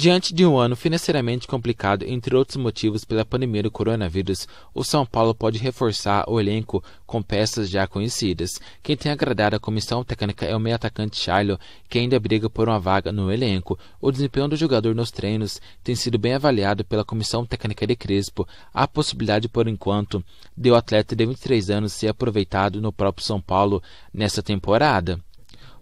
Diante de um ano financeiramente complicado, entre outros motivos pela pandemia do coronavírus, o São Paulo pode reforçar o elenco com peças já conhecidas. Quem tem agradado a comissão técnica é o meio atacante Shiloh, que ainda briga por uma vaga no elenco. O desempenho do jogador nos treinos tem sido bem avaliado pela comissão técnica de Crespo. Há possibilidade, por enquanto, de o atleta de 23 anos ser aproveitado no próprio São Paulo nessa temporada.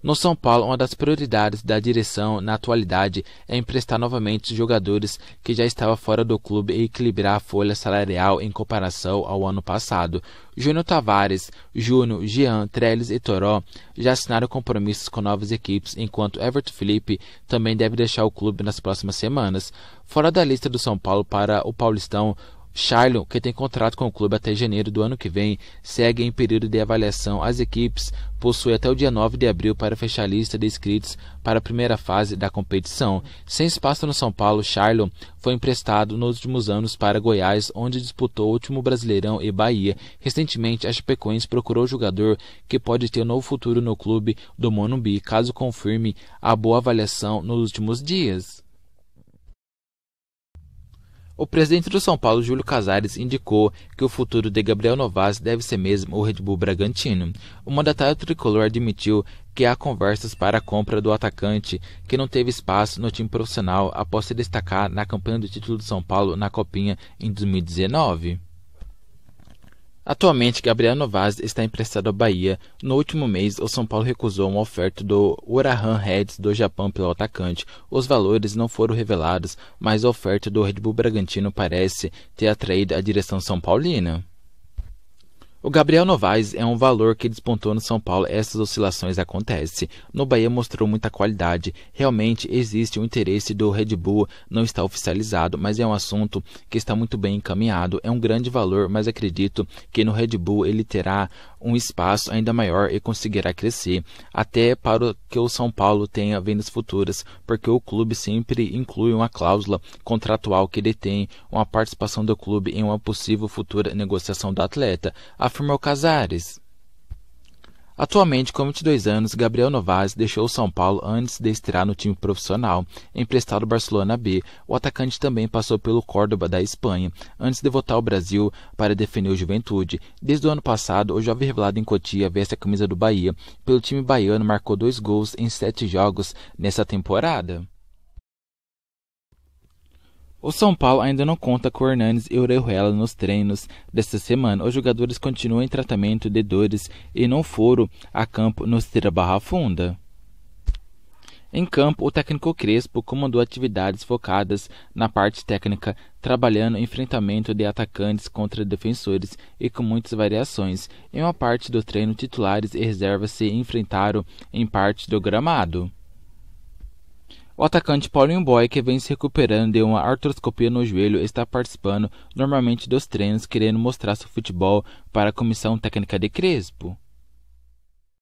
No São Paulo, uma das prioridades da direção na atualidade é emprestar novamente os jogadores que já estavam fora do clube e equilibrar a folha salarial em comparação ao ano passado. Júnior Tavares, Juno, Jean, Trellis e Toró já assinaram compromissos com novas equipes, enquanto Everton Felipe também deve deixar o clube nas próximas semanas. Fora da lista do São Paulo para o Paulistão, Shiloh, que tem contrato com o clube até janeiro do ano que vem, segue em período de avaliação as equipes, possui até o dia 9 de abril para fechar a lista de inscritos para a primeira fase da competição. Sem espaço no São Paulo, Shiloh foi emprestado nos últimos anos para Goiás, onde disputou o último Brasileirão e Bahia. Recentemente, a Chapecoense procurou o jogador que pode ter um novo futuro no clube do Monumbi, caso confirme a boa avaliação nos últimos dias. O presidente do São Paulo, Júlio Casares, indicou que o futuro de Gabriel Novas deve ser mesmo o Red Bull Bragantino. O mandatário tricolor admitiu que há conversas para a compra do atacante, que não teve espaço no time profissional após se destacar na campanha do título do São Paulo na Copinha em 2019. Atualmente, Gabriel Novaz está emprestado à Bahia. No último mês, o São Paulo recusou uma oferta do Urahan Reds do Japão pelo atacante. Os valores não foram revelados, mas a oferta do Red Bull Bragantino parece ter atraído a direção são paulina. O Gabriel Novaes é um valor que despontou no São Paulo. Essas oscilações acontecem. No Bahia mostrou muita qualidade. Realmente existe o um interesse do Red Bull, não está oficializado, mas é um assunto que está muito bem encaminhado. É um grande valor, mas acredito que no Red Bull ele terá um espaço ainda maior e conseguirá crescer, até para que o São Paulo tenha vendas futuras, porque o clube sempre inclui uma cláusula contratual que detém uma participação do clube em uma possível futura negociação do atleta. A afirmou Casares. Atualmente, com 22 anos, Gabriel Novaes deixou o São Paulo antes de estrear no time profissional, emprestado ao Barcelona B. O atacante também passou pelo Córdoba da Espanha, antes de voltar ao Brasil para defender o Juventude. Desde o ano passado, o jovem revelado em Cotia veste a camisa do Bahia. Pelo time baiano, marcou dois gols em sete jogos nessa temporada. O São Paulo ainda não conta com Hernanes e Orejuela nos treinos desta semana. Os jogadores continuam em tratamento de dores e não foram a campo no Esteira Barra Funda. Em campo, o técnico Crespo comandou atividades focadas na parte técnica, trabalhando enfrentamento de atacantes contra defensores e com muitas variações. Em uma parte do treino, titulares e reservas se enfrentaram em parte do gramado. O atacante Paulinho Boy, que vem se recuperando de uma artroscopia no joelho, está participando normalmente dos treinos, querendo mostrar seu futebol para a comissão técnica de Crespo.